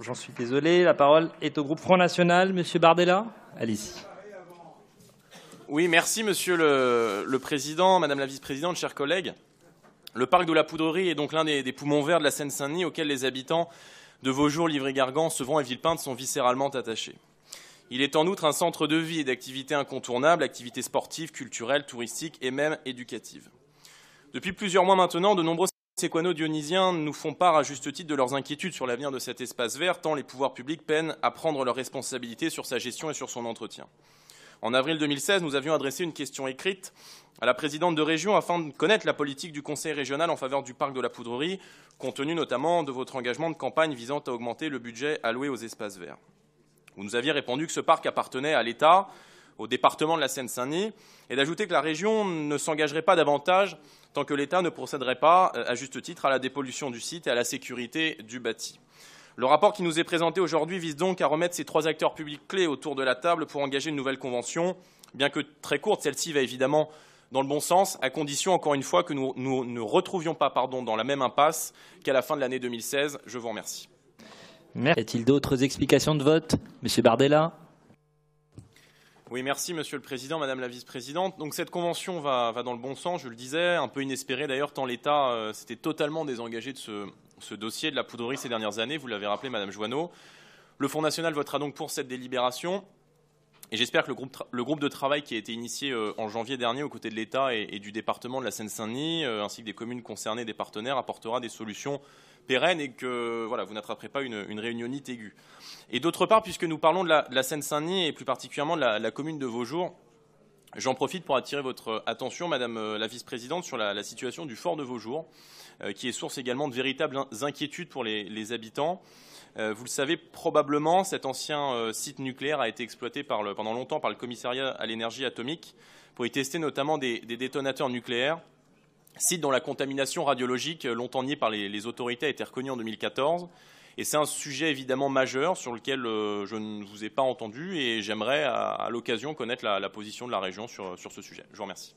J'en suis désolé. La parole est au groupe Front National. Monsieur Bardella, allez-y. Oui, merci, monsieur le, Président, madame la vice-présidente, chers collègues. Le parc de la Poudrerie est donc l'un des, poumons verts de la Seine-Saint-Denis auquel les habitants de Vaujour, Livry-Gargan, Sevran et Villepinte sont viscéralement attachés. Il est en outre un centre de vie et d'activités incontournables, activités sportives, culturelles, touristiques et même éducatives. Depuis plusieurs mois maintenant, de nombreux séquano-dionysiens nous font part à juste titre de leurs inquiétudes sur l'avenir de cet espace vert, tant les pouvoirs publics peinent à prendre leurs responsabilités sur sa gestion et sur son entretien. En avril 2016, nous avions adressé une question écrite à la présidente de région afin de connaître la politique du Conseil régional en faveur du parc de la Poudrerie, compte tenu notamment de votre engagement de campagne visant à augmenter le budget alloué aux espaces verts. Vous nous aviez répondu que ce parc appartenait à l'État au département de la Seine-Saint-Denis, et d'ajouter que la région ne s'engagerait pas davantage tant que l'État ne procéderait pas, euh, à juste titre, à la dépollution du site et à la sécurité du bâti. Le rapport qui nous est présenté aujourd'hui vise donc à remettre ces trois acteurs publics clés autour de la table pour engager une nouvelle convention, bien que très courte, celle-ci va évidemment dans le bon sens, à condition, encore une fois, que nous, ne retrouvions pas pardon, dans la même impasse qu'à la fin de l'année 2016. Je vous remercie. Merci. Y a-t-il d'autres explications de vote Monsieur Bardella oui, merci Monsieur le Président, Madame la Vice-Présidente. Donc cette convention va, dans le bon sens, je le disais, un peu inespérée d'ailleurs, tant l'État euh, s'était totalement désengagé de ce, dossier de la poudrerie ces dernières années, vous l'avez rappelé Madame Joanneau. Le Fonds National votera donc pour cette délibération. Et j'espère que le groupe, de travail qui a été initié euh, en janvier dernier aux côtés de l'État et, du département de la Seine-Saint-Denis, euh, ainsi que des communes concernées, des partenaires, apportera des solutions pérennes et que vous n'attraperez pas une, une, réunionite aiguë. Et d'autre part, puisque nous parlons de la, Seine-Saint-Denis et plus particulièrement de la, la commune de Vaujour, J'en profite pour attirer votre euh, attention, Madame euh, la Vice-présidente, sur la, situation du fort de Vaujours, euh, qui est source également de véritables inquiétudes pour les, habitants. vous le savez probablement, cet ancien site nucléaire a été exploité pendant longtemps par le commissariat à l'énergie atomique pour y tester notamment des détonateurs nucléaires site dont la contamination radiologique, euh, longtemps niée par les, autorités, a été reconnue en 2014. Et c'est un sujet évidemment majeur sur lequel euh, je ne vous ai pas entendu et j'aimerais à, l'occasion connaître la, position de la région sur, euh, sur ce sujet. Je vous remercie.